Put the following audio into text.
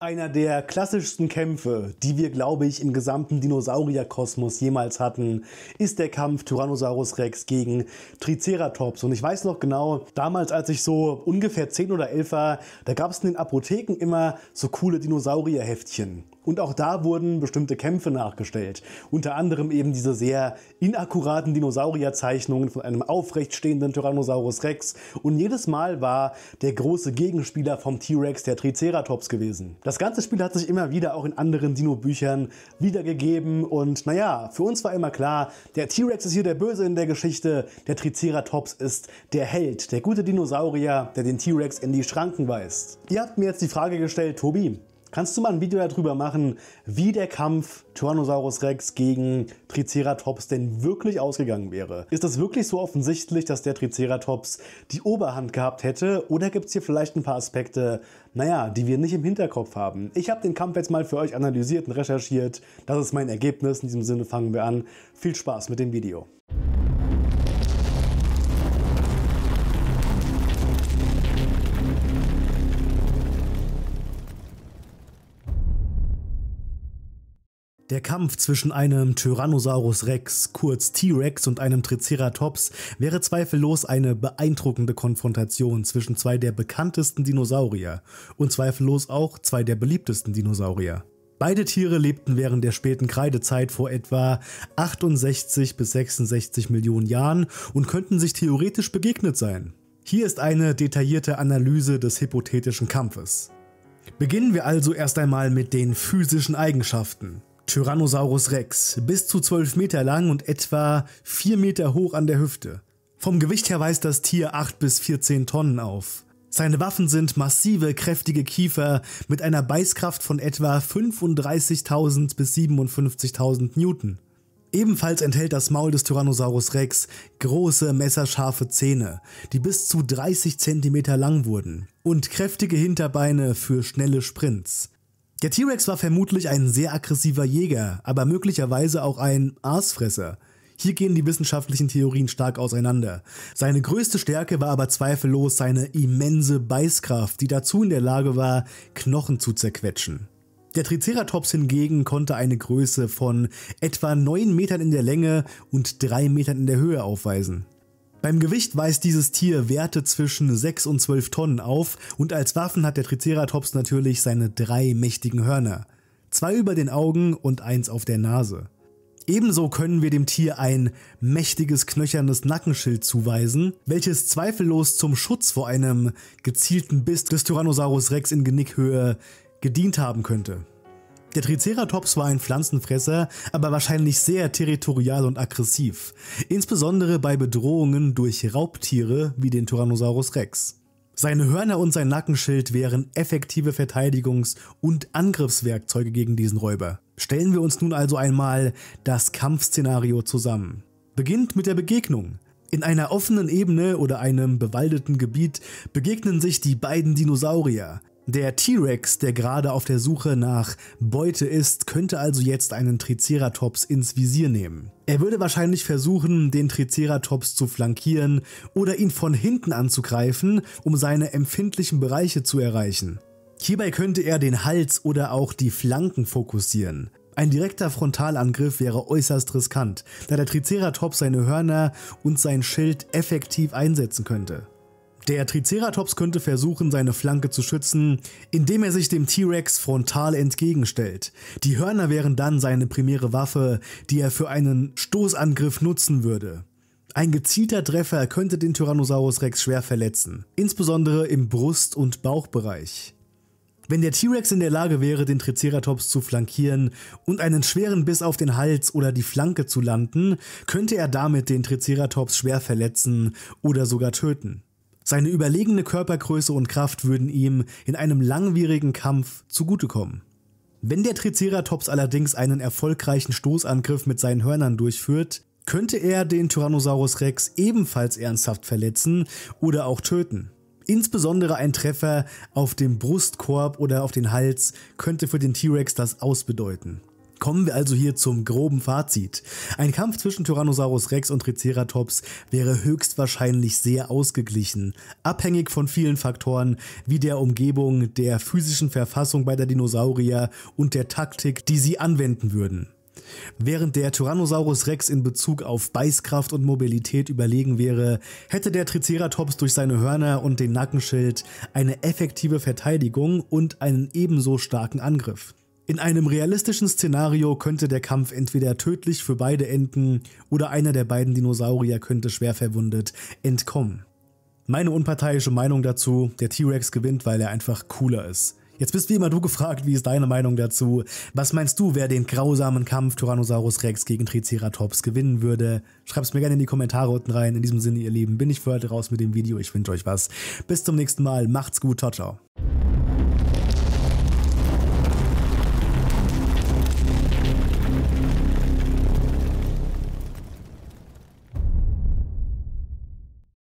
Einer der klassischsten Kämpfe, die wir, glaube ich, im gesamten Dinosaurierkosmos jemals hatten, ist der Kampf Tyrannosaurus Rex gegen Triceratops. Und ich weiß noch genau, damals, als ich so ungefähr 10 oder 11 war, da gab es in den Apotheken immer so coole Dinosaurierheftchen. Und auch da wurden bestimmte Kämpfe nachgestellt. Unter anderem eben diese sehr inakkuraten Dinosaurierzeichnungen von einem aufrecht stehenden Tyrannosaurus Rex. Und jedes Mal war der große Gegenspieler vom T-Rex der Triceratops gewesen. Das ganze Spiel hat sich immer wieder auch in anderen Dino-Büchern wiedergegeben. Und naja, für uns war immer klar, der T-Rex ist hier der Böse in der Geschichte, der Triceratops ist der Held, der gute Dinosaurier, der den T-Rex in die Schranken weist. Ihr habt mir jetzt die Frage gestellt, Tobi, kannst du mal ein Video darüber machen, wie der Kampf Tyrannosaurus Rex gegen Triceratops denn wirklich ausgegangen wäre. Ist das wirklich so offensichtlich, dass der Triceratops die Oberhand gehabt hätte oder gibt es hier vielleicht ein paar Aspekte, naja, die wir nicht im Hinterkopf haben? Ich habe den Kampf jetzt mal für euch analysiert und recherchiert. Das ist mein Ergebnis. In diesem Sinne fangen wir an. Viel Spaß mit dem Video. Der Kampf zwischen einem Tyrannosaurus Rex, kurz T-Rex und einem Triceratops wäre zweifellos eine beeindruckende Konfrontation zwischen zwei der bekanntesten Dinosaurier und zweifellos auch zwei der beliebtesten Dinosaurier. Beide Tiere lebten während der späten Kreidezeit vor etwa 68 bis 66 Millionen Jahren und könnten sich theoretisch begegnet sein. Hier ist eine detaillierte Analyse des hypothetischen Kampfes. Beginnen wir also erst einmal mit den physischen Eigenschaften. Tyrannosaurus rex, bis zu 12 Meter lang und etwa 4 Meter hoch an der Hüfte. Vom Gewicht her weist das Tier 8 bis 14 Tonnen auf. Seine Waffen sind massive, kräftige Kiefer mit einer Beißkraft von etwa 35.000 bis 57.000 Newton. Ebenfalls enthält das Maul des Tyrannosaurus Rex große, messerscharfe Zähne, die bis zu 30 cm lang wurden, und kräftige Hinterbeine für schnelle Sprints. Der T-Rex war vermutlich ein sehr aggressiver Jäger, aber möglicherweise auch ein Aasfresser. Hier gehen die wissenschaftlichen Theorien stark auseinander. Seine größte Stärke war aber zweifellos seine immense Beißkraft, die dazu in der Lage war, Knochen zu zerquetschen. Der Triceratops hingegen konnte eine Größe von etwa 9 Metern in der Länge und 3 Metern in der Höhe aufweisen. Beim Gewicht weist dieses Tier Werte zwischen 6 und 12 Tonnen auf und als Waffen hat der Triceratops natürlich seine drei mächtigen Hörner. Zwei über den Augen und eins auf der Nase. Ebenso können wir dem Tier ein mächtiges knöchernes Nackenschild zuweisen, welches zweifellos zum Schutz vor einem gezielten Biss des Tyrannosaurus Rex in Genickhöhe gedient haben könnte. Der Triceratops war ein Pflanzenfresser, aber wahrscheinlich sehr territorial und aggressiv, insbesondere bei Bedrohungen durch Raubtiere wie den Tyrannosaurus Rex. Seine Hörner und sein Nackenschild wären effektive Verteidigungs- und Angriffswerkzeuge gegen diesen Räuber. Stellen wir uns nun also einmal das Kampfszenario zusammen. Beginnt mit der Begegnung. In einer offenen Ebene oder einem bewaldeten Gebiet begegnen sich die beiden Dinosaurier. Der T-Rex, der gerade auf der Suche nach Beute ist, könnte also jetzt einen Triceratops ins Visier nehmen. Er würde wahrscheinlich versuchen, den Triceratops zu flankieren oder ihn von hinten anzugreifen, um seine empfindlichen Bereiche zu erreichen. Hierbei könnte er den Hals oder auch die Flanken fokussieren. Ein direkter Frontalangriff wäre äußerst riskant, da der Triceratops seine Hörner und sein Schild effektiv einsetzen könnte. Der Triceratops könnte versuchen, seine Flanke zu schützen, indem er sich dem T-Rex frontal entgegenstellt. Die Hörner wären dann seine primäre Waffe, die er für einen Stoßangriff nutzen würde. Ein gezielter Treffer könnte den Tyrannosaurus Rex schwer verletzen, insbesondere im Brust- und Bauchbereich. Wenn der T-Rex in der Lage wäre, den Triceratops zu flankieren und einen schweren Biss auf den Hals oder die Flanke zu landen, könnte er damit den Triceratops schwer verletzen oder sogar töten. Seine überlegene Körpergröße und Kraft würden ihm in einem langwierigen Kampf zugutekommen. Wenn der Triceratops allerdings einen erfolgreichen Stoßangriff mit seinen Hörnern durchführt, könnte er den Tyrannosaurus Rex ebenfalls ernsthaft verletzen oder auch töten. Insbesondere ein Treffer auf dem Brustkorb oder auf den Hals könnte für den T-Rex das ausbedeuten. Kommen wir also hier zum groben Fazit. Ein Kampf zwischen Tyrannosaurus Rex und Triceratops wäre höchstwahrscheinlich sehr ausgeglichen, abhängig von vielen Faktoren wie der Umgebung, der physischen Verfassung bei der Dinosaurier und der Taktik, die sie anwenden würden. Während der Tyrannosaurus Rex in Bezug auf Beißkraft und Mobilität überlegen wäre, hätte der Triceratops durch seine Hörner und den Nackenschild eine effektive Verteidigung und einen ebenso starken Angriff. In einem realistischen Szenario könnte der Kampf entweder tödlich für beide enden oder einer der beiden Dinosaurier könnte schwer verwundet entkommen. Meine unparteiische Meinung dazu, der T-Rex gewinnt, weil er einfach cooler ist. Jetzt bist wie immer du gefragt, wie ist deine Meinung dazu? Was meinst du, wer den grausamen Kampf Tyrannosaurus Rex gegen Triceratops gewinnen würde? Schreib's mir gerne in die Kommentare unten rein. In diesem Sinne, ihr Lieben, bin ich für heute raus mit dem Video. Ich wünsche euch was. Bis zum nächsten Mal. Macht's gut. Ciao, ciao.